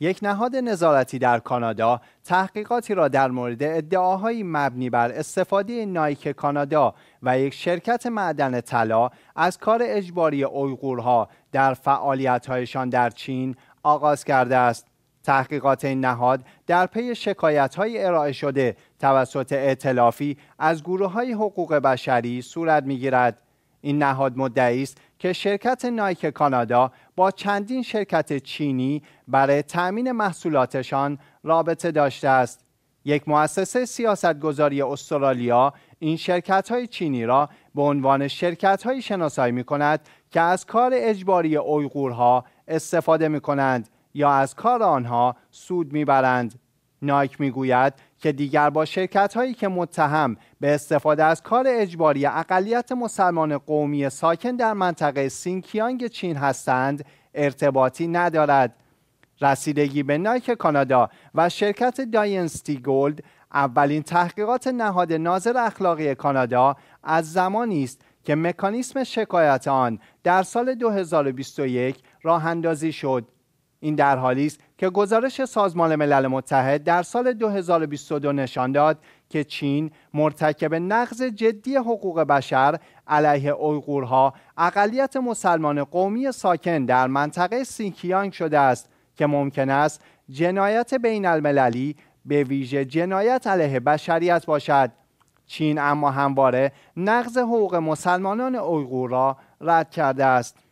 یک نهاد نظارتی در کانادا تحقیقاتی را در مورد ادعاهایی مبنی بر استفاده نایک کانادا و یک شرکت معدن طلا از کار اجباری اویغورها در فعالیت‌هایشان در چین آغاز کرده است. تحقیقات این نهاد در پی شکایت های ارائه شده توسط اعتلافی از گروه های حقوق بشری صورت می گیرد. این نهاد مدعی است که شرکت نایک کانادا با چندین شرکت چینی برای تأمین محصولاتشان رابطه داشته است. یک مؤسسه سیاستگذاری استرالیا این شرکت های چینی را به عنوان شرکت های شناسایی می کند که از کار اجباری اویغورها استفاده می کنند یا از کار آنها سود می برند. نایک می گوید که دیگر با شرکت هایی که متهم به استفاده از کار اجباری اقلیت مسلمان قومی ساکن در منطقه سینکیانگ چین هستند ارتباطی ندارد. رسیدگی به نایک کانادا و شرکت داینستی گولد اولین تحقیقات نهاد ناظر اخلاقی کانادا از زمانی است که مکانیسم شکایت آن در سال 2021 راه اندازی شد این در حالی است که گزارش سازمان ملل متحد در سال 2022 نشان داد که چین مرتکب نقض جدی حقوق بشر علیه اویغورها اقلیت مسلمان قومی ساکن در منطقه سینکیانگ شده است که ممکن است جنایت بین المللی به ویژه جنایت علیه بشریت باشد چین اما همواره نقض حقوق مسلمانان اویغور را رد کرده است